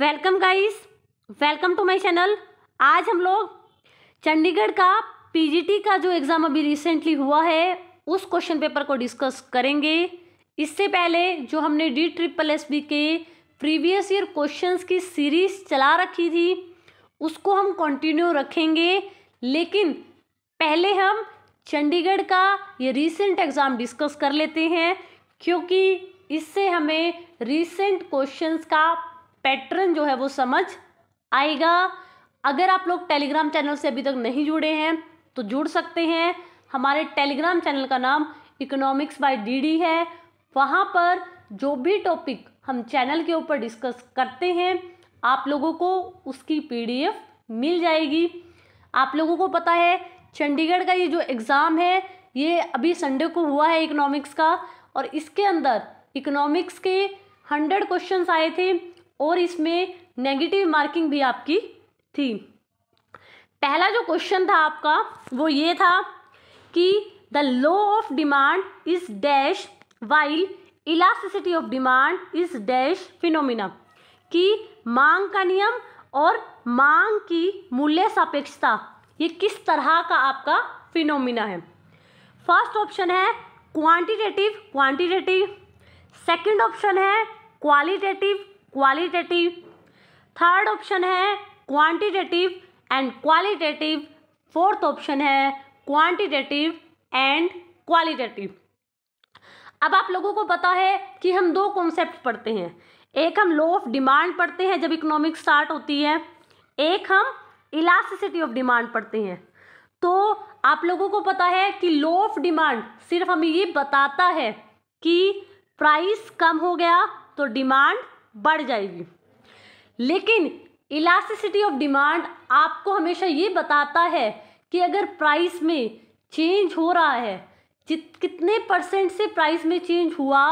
welcome guys welcome to my channel आज हम लोग चंडीगढ़ का पीजीटी का जो एग्ज़ाम अभी रिसेंटली हुआ है उस क्वेश्चन पेपर को डिस्कस करेंगे इससे पहले जो हमने डी ट्रिपल एस बी के प्रीवियस ईयर क्वेश्चंस की सीरीज चला रखी थी उसको हम कंटिन्यू रखेंगे लेकिन पहले हम चंडीगढ़ का ये रिसेंट एग्ज़ाम डिस्कस कर लेते हैं क्योंकि इससे हमें रीसेंट क्वेश्चंस का पैटर्न जो है वो समझ आएगा अगर आप लोग टेलीग्राम चैनल से अभी तक नहीं जुड़े हैं तो जुड़ सकते हैं हमारे टेलीग्राम चैनल का नाम इकोनॉमिक्स बाय डीडी है वहाँ पर जो भी टॉपिक हम चैनल के ऊपर डिस्कस करते हैं आप लोगों को उसकी पीडीएफ मिल जाएगी आप लोगों को पता है चंडीगढ़ का ये जो एग्ज़ाम है ये अभी संडे को हुआ है इकोनॉमिक्स का और इसके अंदर इकोनॉमिक्स के हंड्रेड क्वेश्चन आए थे और इसमें नेगेटिव मार्किंग भी आपकी थी पहला जो क्वेश्चन था आपका वो ये था कि the law of demand is dash while elasticity of demand is dash phenomena कि मांग का नियम और मांग की मूल्य सापेक्षता ये किस तरह का आपका फिनोमिना है फर्स्ट ऑप्शन है क्वांटिटेटिव क्वांटिटेटिव सेकंड ऑप्शन है क्वालिटेटिव क्वालिटेटिव थर्ड ऑप्शन है quantitative and qualitative fourth option है क्वांटिटेटिव एंड क्वालिटेटिव अब आप लोगों को पता है कि हम दो कॉन्सेप्ट पढ़ते हैं एक हम लो ऑफ डिमांड पढ़ते हैं जब इकोनॉमिक स्टार्ट होती है एक हम इलास्टिसिटी ऑफ डिमांड पढ़ते हैं तो आप लोगों को पता है कि लो ऑफ डिमांड सिर्फ हमें ये बताता है कि प्राइस कम हो गया तो डिमांड बढ़ जाएगी लेकिन इलास्टिसिटी ऑफ डिमांड आपको हमेशा ये बताता है कि अगर प्राइस में चेंज हो रहा है कितने परसेंट से प्राइस में चेंज हुआ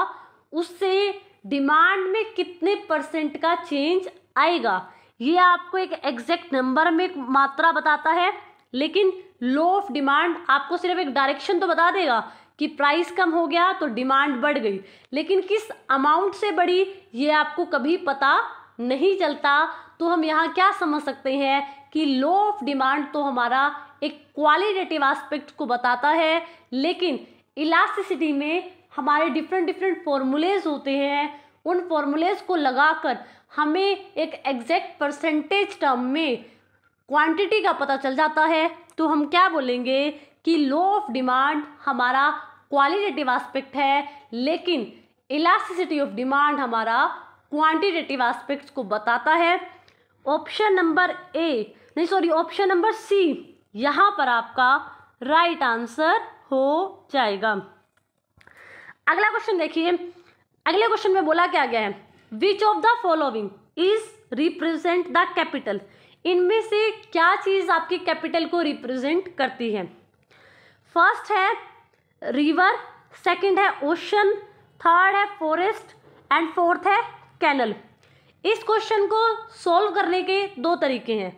उससे डिमांड में कितने परसेंट का चेंज आएगा ये आपको एक एग्जैक्ट नंबर में मात्रा बताता है लेकिन लो ऑफ डिमांड आपको सिर्फ एक डायरेक्शन तो बता देगा कि प्राइस कम हो गया तो डिमांड बढ़ गई लेकिन किस अमाउंट से बढ़ी ये आपको कभी पता नहीं चलता तो हम यहाँ क्या समझ सकते हैं कि लो ऑफ डिमांड तो हमारा एक क्वालिटेटिव एस्पेक्ट को बताता है लेकिन इलास्टिसिटी में हमारे डिफरेंट डिफरेंट फॉर्मूलेज होते हैं उन फॉर्मूलेज को लगाकर हमें एक एग्जैक्ट परसेंटेज टर्म में क्वांटिटी का पता चल जाता है तो हम क्या बोलेंगे कि लो ऑफ डिमांड हमारा क्वालिटेटिव आस्पेक्ट है लेकिन इलास्टिसिटी ऑफ डिमांड हमारा क्वांटिटेटिव आस्पेक्ट को बताता है ऑप्शन नंबर ए नहीं सॉरी ऑप्शन नंबर सी यहाँ पर आपका राइट right आंसर हो जाएगा अगला क्वेश्चन देखिए अगले क्वेश्चन में बोला क्या गया है which of the following is represent the capital इनमें से क्या चीज़ आपके कैपिटल को रिप्रेजेंट करती है फर्स्ट है रिवर सेकंड है ओशन थर्ड है फॉरेस्ट एंड फोर्थ है कैनल इस क्वेश्चन को सॉल्व करने के दो तरीके हैं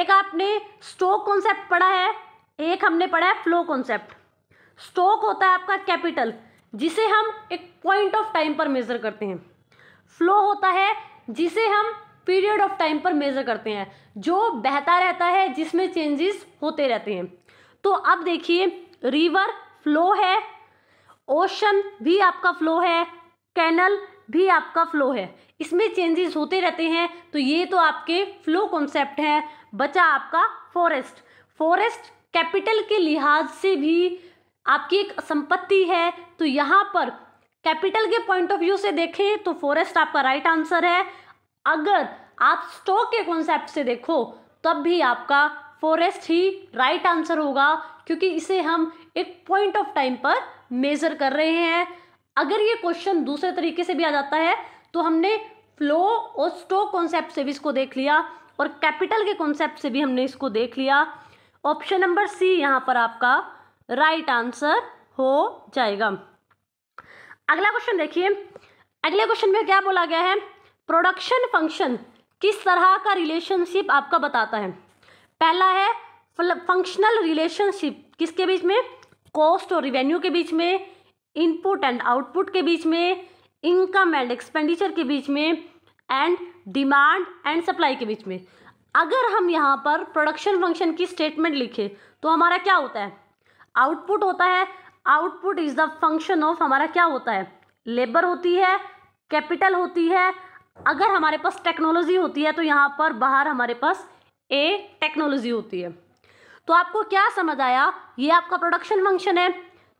एक आपने स्टोक कॉन्सेप्ट पढ़ा है एक हमने पढ़ा है फ्लो कॉन्सेप्ट स्टोक होता है आपका कैपिटल जिसे हम एक पॉइंट ऑफ टाइम पर मेज़र करते हैं फ्लो होता है जिसे हम पीरियड ऑफ टाइम पर मेज़र करते हैं जो बहता रहता है जिसमें चेंजेस होते रहते हैं तो अब देखिए रिवर फ्लो है ओशन भी आपका फ्लो है कैनल भी आपका फ्लो है इसमें चेंजेस होते रहते हैं तो ये तो आपके फ्लो कॉन्सेप्ट हैं बचा आपका फॉरेस्ट फॉरेस्ट कैपिटल के लिहाज से भी आपकी एक संपत्ति है तो यहाँ पर कैपिटल के पॉइंट ऑफ व्यू से देखें तो फॉरेस्ट आपका राइट right आंसर है अगर आप स्टॉक के कॉन्सेप्ट से देखो तब भी आपका फॉरेस्ट ही राइट right आंसर होगा क्योंकि इसे हम एक पॉइंट ऑफ टाइम पर मेज़र कर रहे हैं अगर ये क्वेश्चन दूसरे तरीके से भी आ जाता है तो हमने फ्लो और स्टॉक कॉन्सेप्ट से भी इसको देख लिया और कैपिटल के कॉन्सेप्ट से भी हमने इसको देख लिया ऑप्शन नंबर सी यहाँ पर आपका राइट right आंसर हो जाएगा अगला क्वेश्चन देखिए अगले क्वेश्चन में क्या बोला गया है प्रोडक्शन फंक्शन किस तरह का रिलेशनशिप आपका बताता है पहला है फंक्शनल मतलब रिलेशनशिप किसके बीच में कॉस्ट और रिवेन्यू के बीच में इनपुट एंड आउटपुट के बीच में इनकम एंड एक्सपेंडिचर के बीच में एंड डिमांड एंड सप्लाई के बीच में अगर हम यहाँ पर प्रोडक्शन फंक्शन की स्टेटमेंट लिखें तो हमारा क्या होता है आउटपुट होता है output is the function of हमारा क्या होता है लेबर होती है कैपिटल होती है अगर हमारे पास टेक्नोलॉजी होती है तो यहाँ पर बाहर हमारे पास ए टेक्नोलॉजी होती है तो आपको क्या समझ आया ये आपका प्रोडक्शन फंक्शन है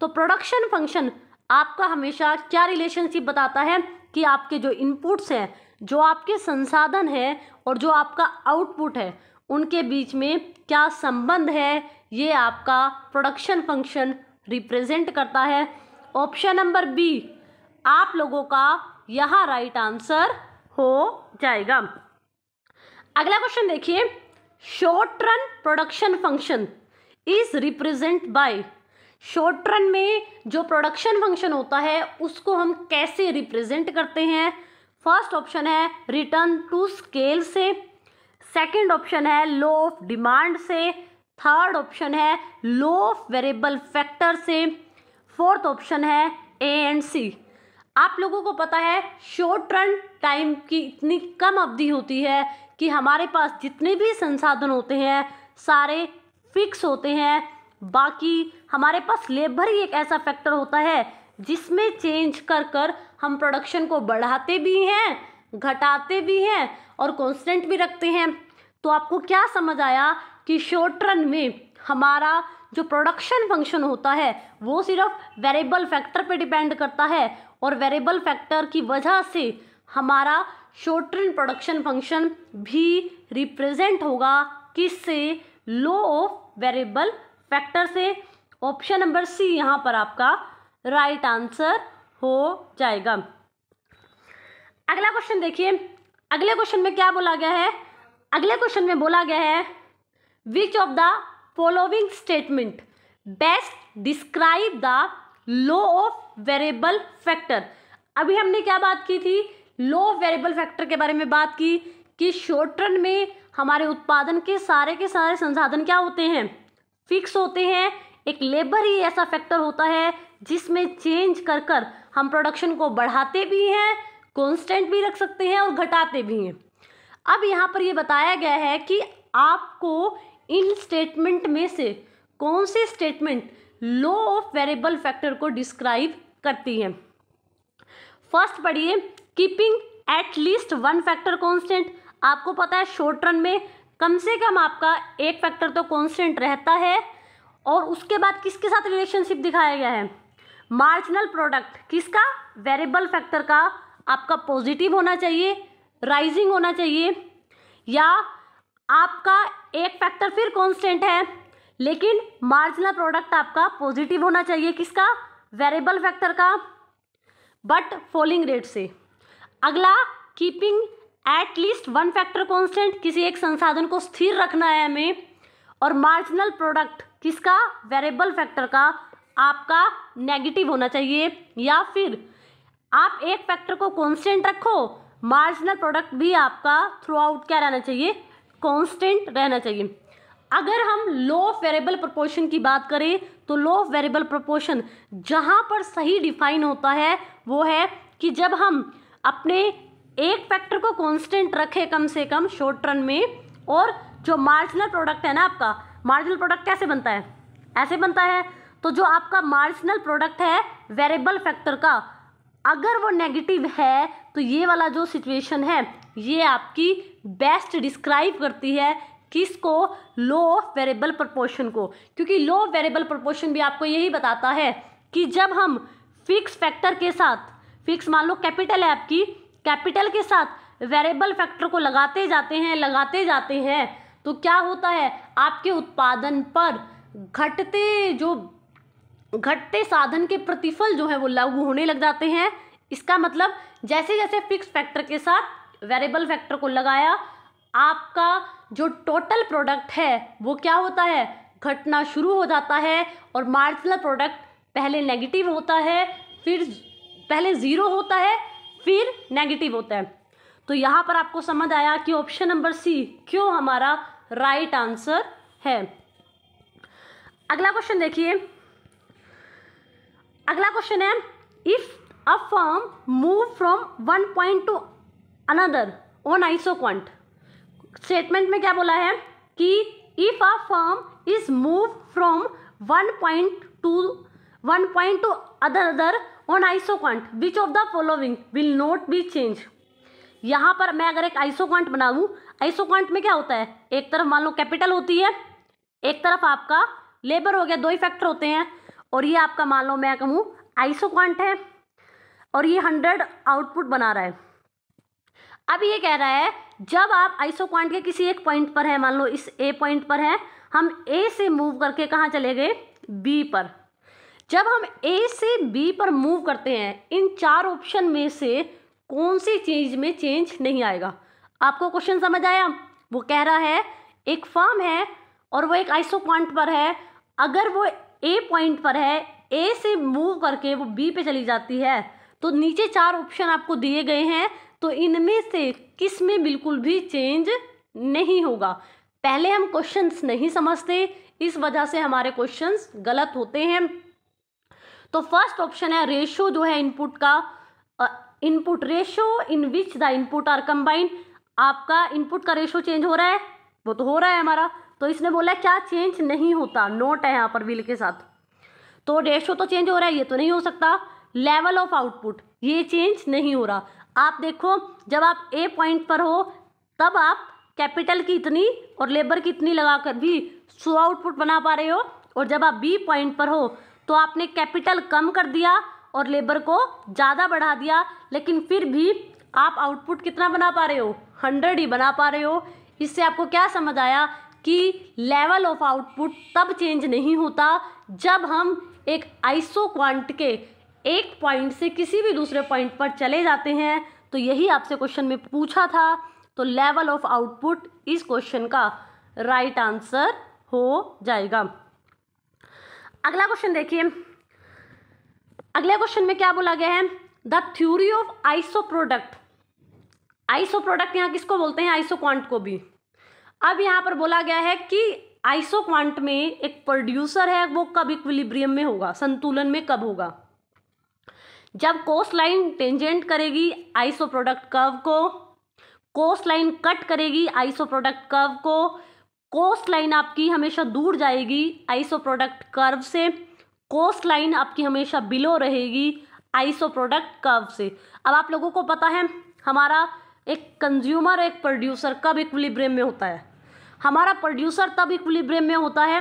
तो प्रोडक्शन फंक्शन आपका हमेशा क्या रिलेशनशिप बताता है कि आपके जो इनपुट्स हैं जो आपके संसाधन हैं और जो आपका आउटपुट है उनके बीच में क्या संबंध है ये आपका प्रोडक्शन फंक्शन रिप्रेजेंट करता है ऑप्शन नंबर बी आप लोगों का यहाँ राइट आंसर हो जाएगा अगला क्वेश्चन देखिए short run production function is represent by short run में जो प्रोडक्शन फंक्शन होता है उसको हम कैसे रिप्रेजेंट करते हैं फर्स्ट ऑप्शन है रिटर्न टू स्केल से सेकंड ऑप्शन है लो ऑफ डिमांड से थर्ड ऑप्शन है लो ऑफ वेरिएबल फैक्टर से फोर्थ ऑप्शन है ए एंड सी आप लोगों को पता है शॉर्ट रन टाइम की इतनी कम अवधि होती है कि हमारे पास जितने भी संसाधन होते हैं सारे फिक्स होते हैं बाकी हमारे पास लेबर ही एक ऐसा फैक्टर होता है जिसमें चेंज कर कर हम प्रोडक्शन को बढ़ाते भी हैं घटाते भी हैं और कांस्टेंट भी रखते हैं तो आपको क्या समझ आया कि शॉर्ट रन में हमारा जो प्रोडक्शन फंक्शन होता है वो सिर्फ वेरिएबल फैक्टर पे डिपेंड करता है और वेरिएबल फैक्टर की वजह से हमारा शोट्रिन प्रोडक्शन फंक्शन भी रिप्रेजेंट होगा किससे लो ऑफ वेरिएबल फैक्टर से ऑप्शन नंबर सी यहां पर आपका राइट right आंसर हो जाएगा अगला क्वेश्चन देखिए अगले क्वेश्चन में क्या बोला गया है अगले क्वेश्चन में बोला गया है which of the following statement best describe the law of variable factor अभी हमने क्या बात की थी लो वेरिएबल फैक्टर के बारे में बात की कि शॉर्ट रन में हमारे उत्पादन के सारे के सारे संसाधन क्या होते हैं फिक्स होते हैं एक लेबर ही ऐसा फैक्टर होता है जिसमें चेंज कर कर हम प्रोडक्शन को बढ़ाते भी हैं कॉन्स्टेंट भी रख सकते हैं और घटाते भी हैं अब यहाँ पर यह बताया गया है कि आपको इन स्टेटमेंट में से कौन से statement law of variable factor को डिस्क्राइब करती है फर्स्ट पढ़िए keeping at least one factor constant आपको पता है शॉर्ट रन में कम से कम आपका एक फैक्टर तो कॉन्स्टेंट रहता है और उसके बाद किसके साथ रिलेशनशिप दिखाया गया है मार्जिनल प्रोडक्ट किसका वेरिएबल फैक्टर का आपका पॉजिटिव होना चाहिए राइजिंग होना चाहिए या आपका एक फैक्टर फिर कॉन्स्टेंट है लेकिन मार्जिनल प्रोडक्ट आपका पॉजिटिव होना चाहिए किसका वेरिएबल फैक्टर का बट फॉलिंग रेट से अगला keeping at least one factor constant किसी एक संसाधन को स्थिर रखना है हमें और मार्जिनल प्रोडक्ट किसका वेरिएबल फैक्टर का आपका नेगेटिव होना चाहिए या फिर आप एक फैक्टर को कॉन्स्टेंट रखो मार्जिनल प्रोडक्ट भी आपका थ्रू आउट क्या रहना चाहिए कॉन्स्टेंट रहना चाहिए अगर हम लो वेरिएबल प्रपोर्शन की बात करें तो लो वेरिएबल प्रपोर्शन जहाँ पर सही डिफाइन होता है वो है कि जब हम अपने एक फैक्टर को कांस्टेंट रखे कम से कम शॉर्ट रन में और जो मार्जिनल प्रोडक्ट है ना आपका मार्जिनल प्रोडक्ट कैसे बनता है ऐसे बनता है तो जो आपका मार्जिनल प्रोडक्ट है वेरिएबल फैक्टर का अगर वो नेगेटिव है तो ये वाला जो सिचुएशन है ये आपकी बेस्ट डिस्क्राइब करती है किसको लो वेरिएबल प्रपोर्शन को क्योंकि लो वेरिएबल प्रपोर्शन भी आपको यही बताता है कि जब हम फिक्स फैक्टर के साथ फिक्स मान लो कैपिटल है आपकी कैपिटल के साथ वेरिएबल फैक्टर को लगाते जाते हैं लगाते जाते हैं तो क्या होता है आपके उत्पादन पर घटते जो घटते साधन के प्रतिफल जो है वो लागू होने लग जाते हैं इसका मतलब जैसे जैसे फिक्स फैक्टर के साथ वेरिएबल फैक्टर को लगाया आपका जो टोटल प्रोडक्ट है वो क्या होता है घटना शुरू हो जाता है और मार्जिनल प्रोडक्ट पहले नेगेटिव होता है फिर पहले ज़ीरो होता है फिर नेगेटिव होता है तो यहां पर आपको समझ आया कि ऑप्शन नंबर सी क्यों हमारा राइट right आंसर है अगला क्वेश्चन देखिए अगला क्वेश्चन है if a firm move from one point to another on isoquant statement में क्या बोला है कि if a firm is move from one point to one point to other other isoquant which of the following will not be change यहाँ पर मैं अगर एक क्वांट बना दूँ क्वांट में क्या होता है एक तरफ मान लो कैपिटल होती है एक तरफ आपका लेबर हो गया दो ही फैक्टर होते हैं और ये आपका मान लो मैं कहूँ क्वांट है और ये हंड्रेड आउटपुट बना रहा है अब ये कह रहा है जब आप आइसो क्वांट के किसी एक पॉइंट पर है मान लो इस ए पॉइंट पर है हम ए से मूव करके कहाँ चले गए बी पर जब हम ए से बी पर मूव करते हैं इन चार ऑप्शन में से कौन सी चीज़ में चेंज नहीं आएगा आपको क्वेश्चन समझ आया वो कह रहा है एक फॉर्म है और वो एक आइसो पॉइंट पर है अगर वो ए पॉइंट पर है ए से मूव करके वो बी पे चली जाती है तो नीचे चार ऑप्शन आपको दिए गए हैं तो इनमें से किस में बिल्कुल भी चेंज नहीं होगा पहले हम क्वेश्चंस नहीं समझते इस वजह से हमारे क्वेश्चंस गलत होते हैं तो फर्स्ट ऑप्शन है रेशो जो है इनपुट का input ratio in which the input are combined आपका इनपुट का रेशो चेंज हो रहा है वो तो हो रहा है हमारा तो इसने बोला क्या चेंज नहीं होता नोट है यहाँ पर विल के साथ तो रेशो तो चेंज हो रहा है ये तो नहीं हो सकता लेवल ऑफ आउटपुट ये चेंज नहीं हो रहा आप देखो जब आप ए पॉइंट पर हो तब आप कैपिटल की इतनी और लेबर की इतनी लगा कर भी सो आउटपुट बना पा रहे हो और जब आप बी पॉइंट पर हो तो आपने कैपिटल कम कर दिया और लेबर को ज़्यादा बढ़ा दिया लेकिन फिर भी आप आउटपुट कितना बना पा रहे हो हंड्रेड ही बना पा रहे हो इससे आपको क्या समझ आया कि लेवल ऑफ आउटपुट तब चेंज नहीं होता जब हम एक आइसो क्वांट के एक पॉइंट से किसी भी दूसरे पॉइंट पर चले जाते हैं तो यही आपसे क्वेश्चन में पूछा था तो लेवल ऑफ आउटपुट इस क्वेश्चन का राइट right आंसर हो जाएगा अगला क्वेश्चन देखिए अगले क्वेश्चन में क्या बोला गया है the theory of iso product iso product यहां किसको बोलते हैं आइसो क्वांट को भी अब यहां पर बोला गया है कि आइसो क्वांट में एक प्रोड्यूसर है वो कब इक्विलिब्रियम में होगा संतुलन में कब होगा जब कोस्ट लाइन टेंजेंट करेगी आइसो प्रोडक्ट कव को कोस्ट लाइन कट करेगी आइसो प्रोडक्ट कव को कोस्ट लाइन आपकी हमेशा दूर जाएगी आइसो प्रोडक्ट कर्व से कोस्ट लाइन आपकी हमेशा बिलो रहेगी आइसो प्रोडक्ट कर्व से अब आप लोगों को पता है हमारा एक कंज्यूमर एक प्रोड्यूसर कब इक्विलिब्रियम में होता है हमारा प्रोड्यूसर तब इक्विलिब्रियम में होता है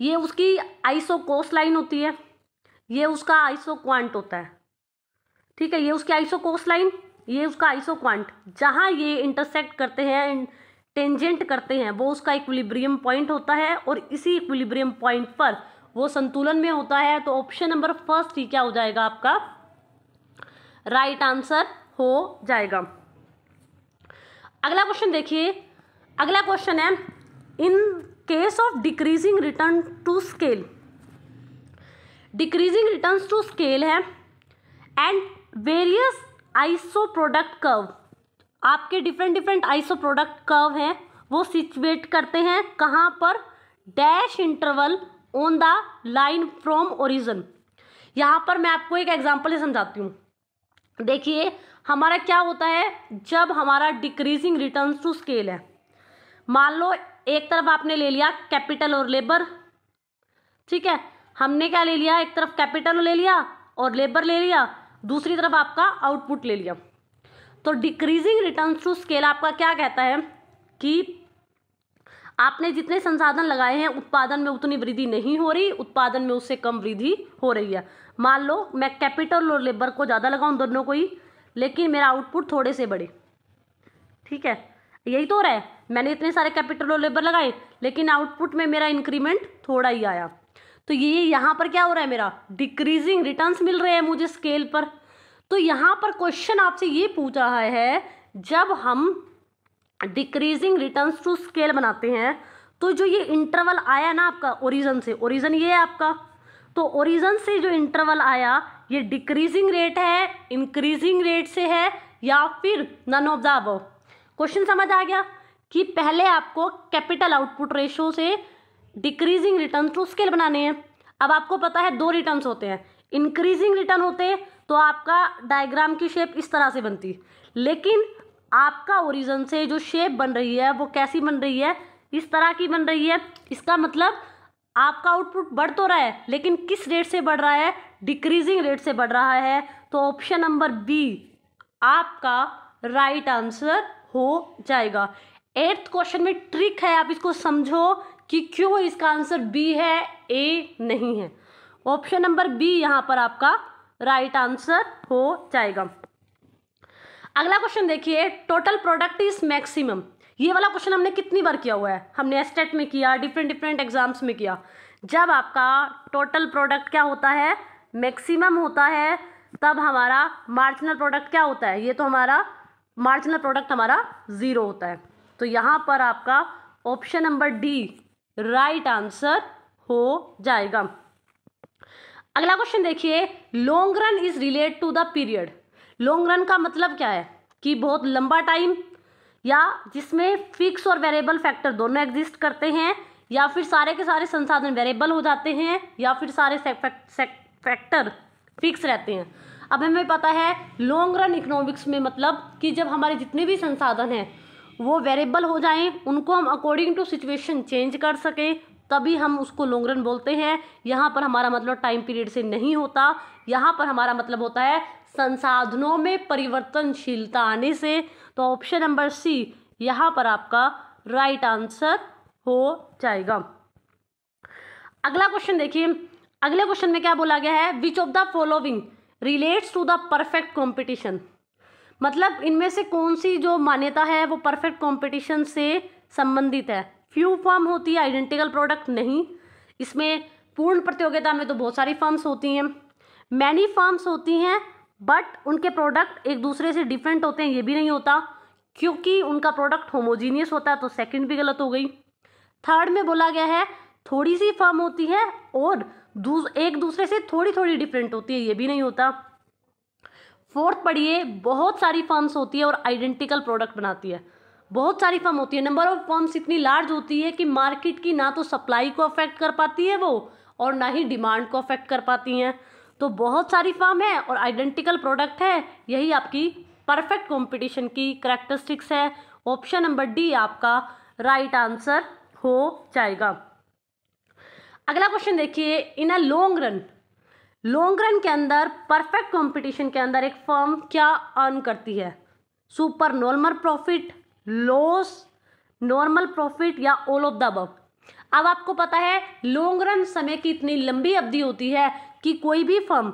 ये उसकी आइसो कोस्ट लाइन होती है ये उसका आइसो क्वांट होता है ठीक है ये उसकी आइसो कोस्ट लाइन ये उसका आइसो क्वांट जहाँ ये इंटरसेक्ट करते हैं टेंजेंट करते हैं वो उसका इक्विलिब्रियम पॉइंट होता है और इसी इक्विलिब्रियम पॉइंट पर वो संतुलन में होता है तो ऑप्शन नंबर फर्स्ट ही क्या हो जाएगा आपका राइट right आंसर हो जाएगा अगला क्वेश्चन देखिए अगला क्वेश्चन है in case of decreasing return to scale decreasing return to scale है and various iso product curve आपके different different iso product curve हैं वो सिचुएट करते हैं कहाँ पर dash interval on the line from origin यहाँ पर मैं आपको एक एग्जाम्पल समझाती हूँ देखिए हमारा क्या होता है जब हमारा डिक्रीजिंग रिटर्न टू स्केल है मान लो एक तरफ आपने ले लिया कैपिटल और लेबर ठीक है हमने क्या ले लिया एक तरफ कैपिटल ले लिया और लेबर ले लिया दूसरी तरफ आपका आउटपुट ले लिया तो डिक्रीजिंग रिटर्न टू स्केल आपका क्या कहता है कि आपने जितने संसाधन लगाए हैं उत्पादन में उतनी वृद्धि नहीं हो रही उत्पादन में उससे कम वृद्धि हो रही है मान लो मैं कैपिटल और लेबर को ज़्यादा लगाऊं दोनों को ही लेकिन मेरा आउटपुट थोड़े से बढ़े ठीक है यही तो हो रहा है मैंने इतने सारे कैपिटल और लेबर लगाए लेकिन आउटपुट में मेरा इंक्रीमेंट थोड़ा ही आया तो ये यहाँ पर क्या हो रहा है मेरा डिक्रीजिंग रिटर्न्स मिल रहे हैं मुझे स्केल पर तो यहाँ पर क्वेश्चन आपसे ये रहा है जब हम डिक्रीजिंग रिटर्न्स टू स्केल बनाते हैं तो जो ये इंटरवल आया ना आपका ओरिजन से ओरिजन ये है आपका तो ओरिजन से जो इंटरवल आया ये डिक्रीजिंग रेट है इंक्रीजिंग रेट से है या फिर नन ऑफ द क्वेश्चन समझ आ गया कि पहले आपको कैपिटल आउटपुट रेशो से डिक्रीजिंग रिटर्न टू स्केल बनाने हैं अब आपको पता है दो रिटर्न होते हैं इंक्रीजिंग रिटर्न होते हैं तो आपका डायग्राम की शेप इस तरह से बनती लेकिन आपका ओरिजन से जो शेप बन रही है वो कैसी बन रही है इस तरह की बन रही है इसका मतलब आपका आउटपुट बढ़ तो रहा है लेकिन किस रेट से बढ़ रहा है डिक्रीजिंग रेट से बढ़ रहा है तो ऑप्शन नंबर बी आपका राइट right आंसर हो जाएगा एट्थ क्वेश्चन में ट्रिक है आप इसको समझो कि क्यों इसका आंसर बी है ए नहीं है ऑप्शन नंबर बी यहाँ पर आपका राइट आंसर हो जाएगा अगला क्वेश्चन देखिए टोटल प्रोडक्ट इज मैक्सिमम ये वाला क्वेश्चन हमने कितनी बार किया हुआ है हमने एस्टेट e में किया डिफरेंट डिफरेंट एग्जाम्स में किया जब आपका टोटल प्रोडक्ट क्या होता है मैक्सिमम होता है तब हमारा मार्जिनल प्रोडक्ट क्या होता है ये तो हमारा मार्जिनल प्रोडक्ट हमारा ज़ीरो होता है तो यहाँ पर आपका option number D right answer हो जाएगा अगला क्वेश्चन देखिए long run is relate to the period long run का मतलब क्या है कि बहुत लंबा टाइम या जिसमें फिक्स और वेरिएबल फैक्टर दोनों एग्जिस्ट करते हैं या फिर सारे के सारे संसाधन वेरिएबल हो जाते हैं या फिर सारे फैक्टर फिक्स रहते हैं अब हमें पता है लॉन्ग रन इकोनॉमिक्स में मतलब कि जब हमारे जितने भी संसाधन हैं वो वेरिएबल हो जाएं उनको हम अकॉर्डिंग टू सिचुएशन चेंज कर सकें तभी हम उसको लॉन्ग रन बोलते हैं यहाँ पर हमारा मतलब टाइम पीरियड से नहीं होता यहाँ पर हमारा मतलब होता है संसाधनों में परिवर्तनशीलता आने से तो ऑप्शन नंबर सी यहाँ पर आपका राइट आंसर हो जाएगा अगला क्वेश्चन देखिए अगले क्वेश्चन में क्या बोला गया है which of the following relates to the perfect competition मतलब इनमें से कौन सी जो मान्यता है वो परफेक्ट कॉम्पिटिशन से संबंधित है फ्यू फॉर्म होती है आइडेंटिकल प्रोडक्ट नहीं इसमें पूर्ण प्रतियोगिता में तो बहुत सारी फर्म्स होती हैं मैनी फर्म्स होती हैं बट उनके प्रोडक्ट एक दूसरे से डिफरेंट होते हैं ये भी नहीं होता क्योंकि उनका प्रोडक्ट होमोजीनियस होता है तो सेकंड भी गलत हो गई थर्ड में बोला गया है थोड़ी सी फर्म होती है और दूस, एक दूसरे से थोड़ी थोड़ी डिफरेंट होती है ये भी नहीं होता फोर्थ पढ़िए बहुत सारी फर्म्स होती है और आइडेंटिकल प्रोडक्ट बनाती है बहुत सारी फर्म होती है नंबर ऑफ फर्म्स इतनी लार्ज होती है कि मार्केट की ना तो सप्लाई को अफेक्ट कर पाती है वो और ना ही डिमांड को अफेक्ट कर पाती हैं तो बहुत सारी फर्म है और आइडेंटिकल प्रोडक्ट है यही आपकी परफेक्ट कॉम्पिटिशन की करेक्टरिस्टिक्स है ऑप्शन नंबर डी आपका राइट right आंसर हो जाएगा अगला क्वेश्चन देखिए in a long run long run के अंदर परफेक्ट कंपटीशन के अंदर एक फर्म क्या अर्न करती है super normal profit loss normal profit या ऑल ऑफ द अब अब आपको पता है लॉन्ग रन समय की इतनी लंबी अवधि होती है कि कोई भी फर्म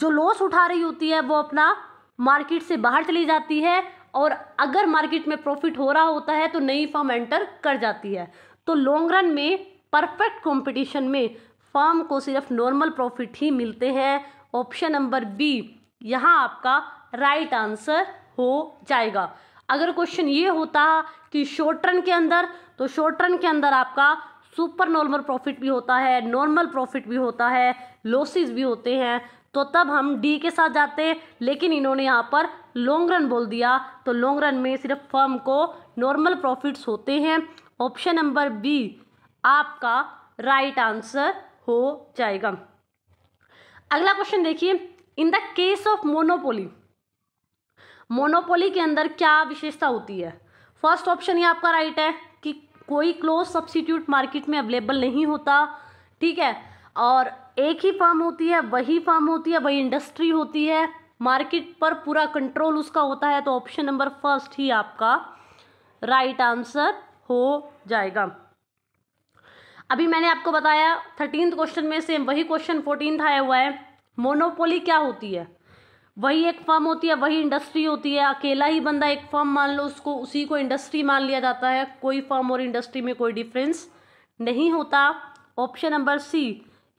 जो लॉस उठा रही होती है वो अपना मार्केट से बाहर चली जाती है और अगर मार्केट में प्रॉफिट हो रहा होता है तो नई फर्म एंटर कर जाती है तो लॉन्ग रन में परफेक्ट कंपटीशन में फर्म को सिर्फ नॉर्मल प्रॉफिट ही मिलते हैं ऑप्शन नंबर बी यहाँ आपका राइट right आंसर हो जाएगा अगर क्वेश्चन ये होता कि शॉर्ट रन के अंदर तो शॉर्ट रन के अंदर आपका सुपर नॉर्मल प्रॉफिट भी होता है नॉर्मल प्रॉफिट भी होता है लॉसेस भी होते हैं तो तब हम डी के साथ जाते लेकिन इन्होंने यहाँ पर लॉन्ग रन बोल दिया तो लॉन्ग रन में सिर्फ फर्म को नॉर्मल प्रॉफिट्स होते हैं ऑप्शन नंबर बी आपका राइट right आंसर हो जाएगा अगला क्वेश्चन देखिए in the case of monopoly monopoly के अंदर क्या विशेषता होती है फर्स्ट ऑप्शन ये आपका राइट है कि कोई क्लोज सब्सिट्यूट मार्केट में अवेलेबल नहीं होता ठीक है और एक ही फर्म होती है वही फर्म होती है वही इंडस्ट्री होती है मार्केट पर पूरा कंट्रोल उसका होता है तो ऑप्शन नंबर फर्स्ट ही आपका राइट right आंसर हो जाएगा अभी मैंने आपको बताया थर्टीन क्वेश्चन में सेम वही क्वेश्चन फोर्टीन आया हुआ है मोनोपोली क्या होती है वही एक फर्म होती है वही इंडस्ट्री होती है अकेला ही बंदा एक फर्म मान लो उसको उसी को इंडस्ट्री मान लिया जाता है कोई फर्म और इंडस्ट्री में कोई डिफरेंस नहीं होता ऑप्शन नंबर सी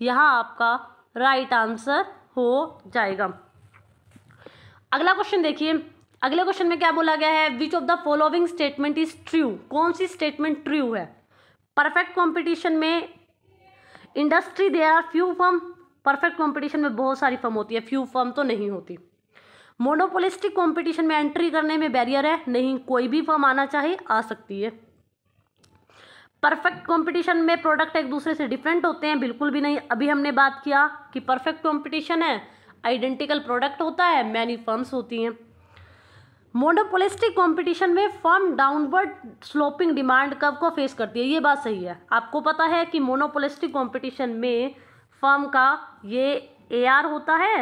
यहाँ आपका राइट आंसर हो जाएगा अगला क्वेश्चन देखिए अगले क्वेश्चन में क्या बोला गया है which of the following statement is true कौन सी स्टेटमेंट ट्रू है परफेक्ट कॉम्पिटिशन में industry they are few firm perfect competition में बहुत सारी फर्म होती है फ्यू फर्म तो नहीं होती मोनोपोलिस्टिक कंपटीशन में एंट्री करने में बैरियर है नहीं कोई भी फर्म आना चाहे आ सकती है परफेक्ट कंपटीशन में प्रोडक्ट एक दूसरे से डिफरेंट होते हैं बिल्कुल भी नहीं अभी हमने बात किया कि परफेक्ट कंपटीशन है आइडेंटिकल प्रोडक्ट होता है मैनी फर्म्स होती हैं मोनोपोलिस्टिक कंपटीशन में firm downward sloping demand curve को फेस करती है ये बात सही है आपको पता है कि मोनोपोलिस्टिक कंपटीशन में फर्म का ये ए आर होता है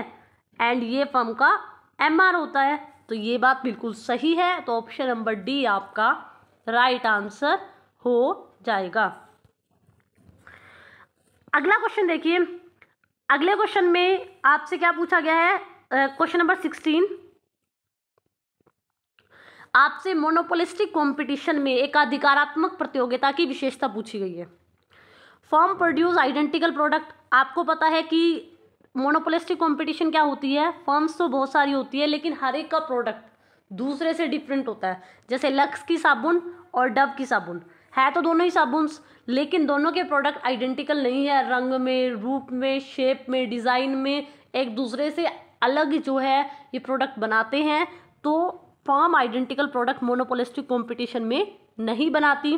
एंड ये फर्म का एम आर होता है तो ये बात बिल्कुल सही है तो ऑप्शन नंबर डी आपका राइट आंसर हो जाएगा अगला क्वेश्चन देखिए अगले क्वेश्चन में आपसे क्या पूछा गया है क्वेश्चन नंबर सिक्सटीन आपसे मोनोपोलिस्टिक कंपटीशन में एक अधिकारात्मक प्रतियोगिता की विशेषता पूछी गई है फॉर्म प्रोड्यूस आइडेंटिकल प्रोडक्ट आपको पता है कि मोनोपोलिस्टिक कंपटीशन क्या होती है फर्म्स तो बहुत सारी होती है लेकिन हर एक का प्रोडक्ट दूसरे से डिफरेंट होता है जैसे लक्स की साबुन और डव की साबुन है तो दोनों ही साबुन लेकिन दोनों के प्रोडक्ट आइडेंटिकल नहीं है रंग में रूप में शेप में डिज़ाइन में एक दूसरे से अलग जो है ये प्रोडक्ट बनाते हैं तो firm identical product monopolistic competition में नहीं बनाती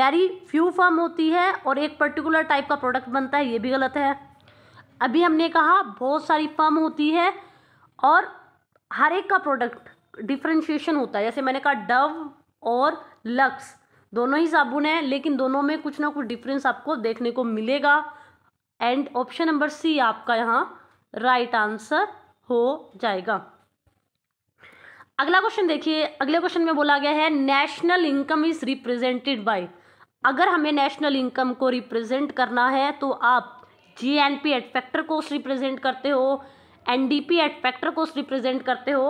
वेरी फ्यू फॉर्म होती है और एक पर्टिकुलर टाइप का प्रोडक्ट बनता है ये भी गलत है अभी हमने कहा बहुत सारी फर्म होती है और हर एक का प्रोडक्ट डिफ्रेंशिएशन होता है जैसे मैंने कहा डव और लक्स दोनों ही साबुन है लेकिन दोनों में कुछ ना कुछ डिफरेंस आपको देखने को मिलेगा एंड ऑप्शन नंबर सी आपका यहाँ राइट आंसर हो जाएगा अगला क्वेश्चन देखिए अगले क्वेश्चन में बोला गया है national income is represented by अगर हमें नेशनल इनकम को रिप्रेजेंट करना है तो आप G N P at factor को रिप्रेजेंट करते हो N D P at factor को रिप्रेजेंट करते हो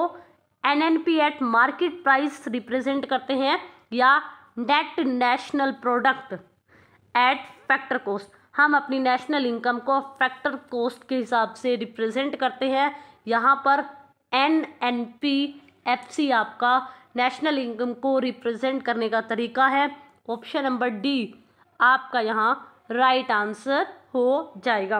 N N P at market price represent करते हैं या net national product at factor cost हम अपनी नेशनल इनकम को फैक्टर कोस्ट के हिसाब से रिप्रेजेंट करते हैं यहाँ पर N N P F C आपका नेशनल इनकम को रिप्रेजेंट करने का तरीका है ऑप्शन नंबर डी आपका यहाँ राइट आंसर हो जाएगा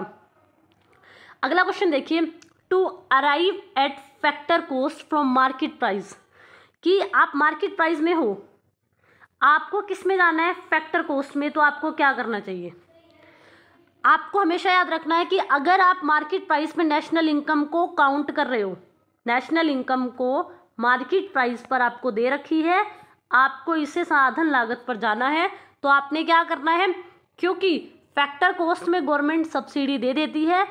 अगला क्वेश्चन देखिए to arrive at factor cost from market price कि आप मार्केट प्राइस में हो आपको किस में जाना है फैक्टर कोस्ट में तो आपको क्या करना चाहिए आपको हमेशा याद रखना है कि अगर आप मार्केट प्राइस में नेशनल इनकम को काउंट कर रहे हो नेशनल इनकम को मार्केट प्राइस पर आपको दे रखी है आपको इसे साधन लागत पर जाना है तो आपने क्या करना है क्योंकि फैक्टर कॉस्ट में गवर्नमेंट सब्सिडी दे देती है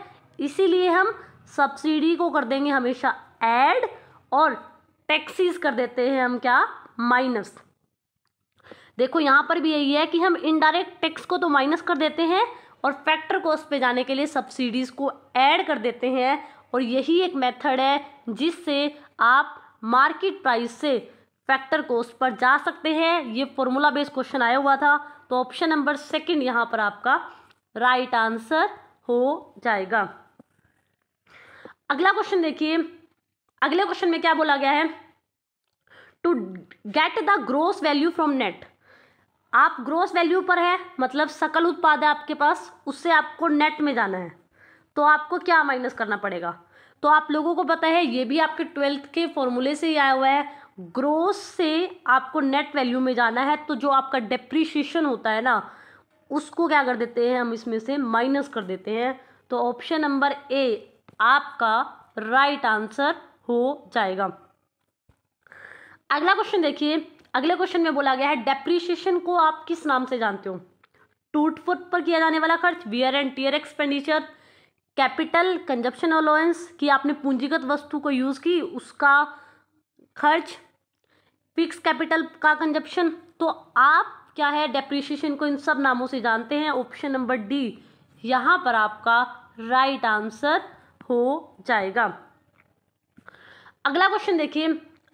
इसीलिए हम सब्सिडी को कर देंगे हमेशा ऐड और टैक्सीज कर देते हैं हम क्या माइनस देखो यहाँ पर भी यही है कि हम इनडायरेक्ट टैक्स को तो माइनस कर देते हैं और फैक्टर कॉस्ट पे जाने के लिए सब्सिडीज़ को ऐड कर देते हैं और यही एक मेथड है जिससे आप मार्केट प्राइस से फैक्टर कोस्ट पर जा सकते हैं ये फॉर्मूला बेस्ड क्वेश्चन आया हुआ था तो ऑप्शन नंबर सेकंड यहां पर आपका राइट right आंसर हो जाएगा अगला क्वेश्चन देखिए अगले क्वेश्चन में क्या बोला गया है to get the gross value from net आप ग्रोस वैल्यू पर है मतलब सकल उत्पाद है आपके पास उससे आपको नेट में जाना है तो आपको क्या माइनस करना पड़ेगा तो आप लोगों को पता है ये भी आपके ट्वेल्थ के फॉर्मूले से ही आया हुआ है ग्रोस से आपको नेट वैल्यू में जाना है तो जो आपका डिप्रिशिएशन होता है ना उसको क्या कर देते हैं हम इसमें से माइनस कर देते हैं तो ऑप्शन नंबर ए आपका राइट right आंसर हो जाएगा अगला क्वेश्चन देखिए अगले क्वेश्चन में बोला गया है डेप्रिशिएशन को आप किस नाम से जानते हो टूट फुट पर किया जाने वाला खर्च wear and tear expenditure capital consumption allowance कि आपने पूंजीगत वस्तु को यूज़ की उसका खर्च फिक्स कैपिटल का कंजप्शन तो आप क्या है डेप्रिशिएशन को इन सब नामों से जानते हैं ऑप्शन नंबर डी यहाँ पर आपका राइट right आंसर हो जाएगा अगला क्वेश्चन देखिए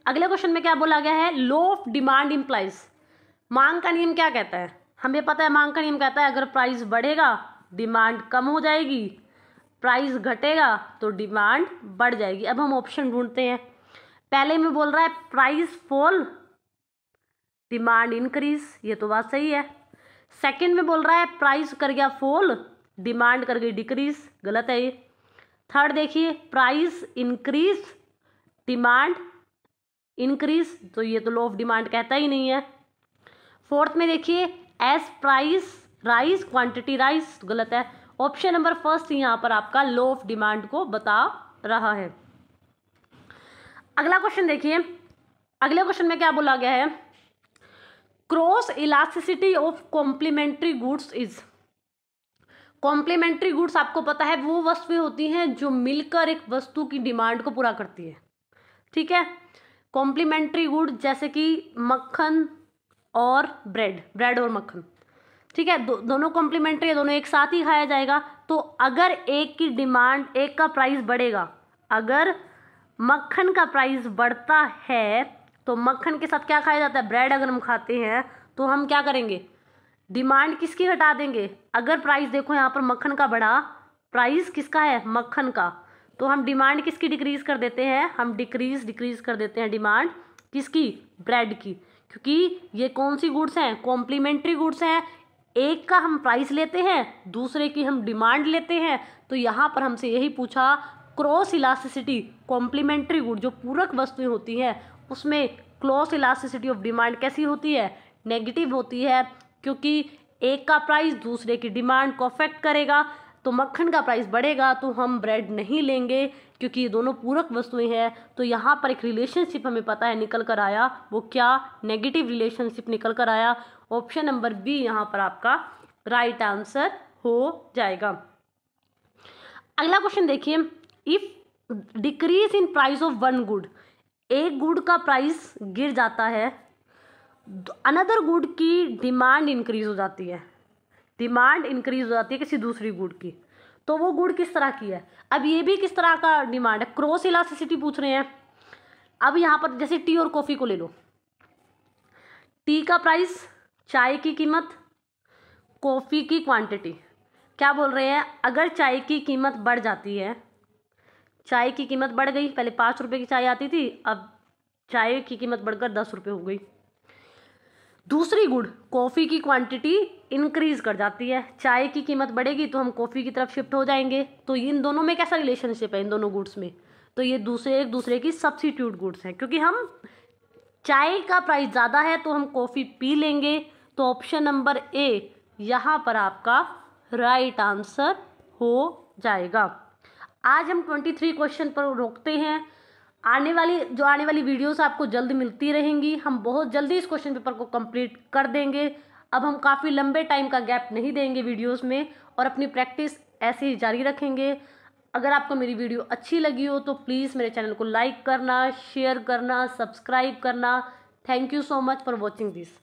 अगले क्वेश्चन में क्या बोला गया है लो ऑफ डिमांड इम्प्लाइज मांग का नियम क्या कहता है हमें पता है मांग का नियम कहता है अगर प्राइस बढ़ेगा डिमांड कम हो जाएगी प्राइस घटेगा तो डिमांड बढ़ जाएगी अब हम ऑप्शन ढूंढते हैं पहले में बोल रहा है प्राइस फॉल डिमांड इंक्रीज ये तो बात सही है सेकंड में बोल रहा है प्राइस कर गया फॉल डिमांड कर गई डिक्रीज गलत है ये थर्ड देखिए प्राइस इंक्रीज डिमांड इंक्रीज तो ये तो लो ऑफ डिमांड कहता ही नहीं है फोर्थ में देखिए as price rise quantity rise गलत है ऑप्शन नंबर फर्स्ट यहाँ पर आपका लो ऑफ डिमांड को बता रहा है अगला क्वेश्चन देखिए अगले क्वेश्चन में क्या बोला गया है cross elasticity of complementary goods is complementary goods आपको पता है वो वस्तुएं होती हैं जो मिलकर एक वस्तु की डिमांड को पूरा करती है ठीक है कॉम्प्लीमेंट्री गुड जैसे कि मक्खन और ब्रेड ब्रेड और मक्खन ठीक है दो, दोनों कॉम्प्लीमेंट्री है दोनों एक साथ ही खाया जाएगा तो अगर एक की डिमांड एक का प्राइस बढ़ेगा अगर मक्खन का प्राइस बढ़ता है तो मक्खन के साथ क्या खाया जाता है ब्रेड अगर हम खाते हैं तो हम क्या करेंगे डिमांड किसकी घटा देंगे अगर प्राइस देखो यहाँ पर मक्खन का बढ़ा प्राइस किसका है मक्खन का तो हम डिमांड किसकी डिक्रीज़ कर देते हैं हम डिक्रीज़ डिक्रीज़ कर देते हैं डिमांड किसकी ब्रेड की क्योंकि ये कौन सी गुड्स हैं कॉम्प्लीमेंट्री गुड्स हैं एक का हम प्राइस लेते हैं दूसरे की हम डिमांड लेते हैं तो यहाँ पर हमसे यही पूछा क्रॉस इलास्टिसिटी कॉम्प्लीमेंट्री गुड जो पूरक वस्तुएं होती हैं उसमें क्रॉस इलास्टिसिटी ऑफ डिमांड कैसी होती है नेगेटिव होती है क्योंकि एक का प्राइस दूसरे की डिमांड को अफेक्ट करेगा तो मक्खन का प्राइस बढ़ेगा तो हम ब्रेड नहीं लेंगे क्योंकि ये दोनों पूरक वस्तुएं हैं तो यहाँ पर एक रिलेशनशिप हमें पता है निकल कर आया वो क्या नेगेटिव रिलेशनशिप निकल कर आया ऑप्शन नंबर बी यहाँ पर आपका राइट right आंसर हो जाएगा अगला क्वेश्चन देखिए if decrease in price of one good एक गुड का प्राइस गिर जाता है अनदर तो गुड की डिमांड इंक्रीज हो जाती है डिमांड इंक्रीज हो जाती है किसी दूसरी गुड की तो वो गुड़ किस तरह की है अब ये भी किस तरह का डिमांड है क्रॉस इलास्टिसिटी पूछ रहे हैं अब यहाँ पर जैसे टी और कॉफ़ी को ले लो टी का प्राइस चाय की कीमत कॉफ़ी की क्वांटिटी क्या बोल रहे हैं अगर चाय की कीमत बढ़ जाती है चाय की कीमत बढ़ गई पहले पाँच रुपये की चाय आती थी अब चाय की कीमत बढ़कर दस रुपये हो गई दूसरी गुड कॉफ़ी की क्वांटिटी इंक्रीज़ कर जाती है चाय की कीमत बढ़ेगी तो हम कॉफ़ी की तरफ शिफ्ट हो जाएंगे तो इन दोनों में कैसा रिलेशनशिप है इन दोनों गुड्स में तो ये दूसरे एक दूसरे की सब्सिट्यूट गुड्स हैं क्योंकि हम चाय का प्राइस ज़्यादा है तो हम कॉफ़ी पी लेंगे तो ऑप्शन नंबर ए यहाँ पर आपका राइट आंसर हो जाएगा आज हम ट्वेंटी थ्री क्वेश्चन पर रोकते हैं आने वाली जो आने वाली वीडियोस आपको जल्द मिलती रहेंगी हम बहुत जल्दी इस क्वेश्चन पेपर को कंप्लीट कर देंगे अब हम काफ़ी लंबे टाइम का गैप नहीं देंगे वीडियोस में और अपनी प्रैक्टिस ऐसे ही जारी रखेंगे अगर आपको मेरी वीडियो अच्छी लगी हो तो प्लीज़ मेरे चैनल को लाइक करना शेयर करना सब्सक्राइब करना thank you so much for watching this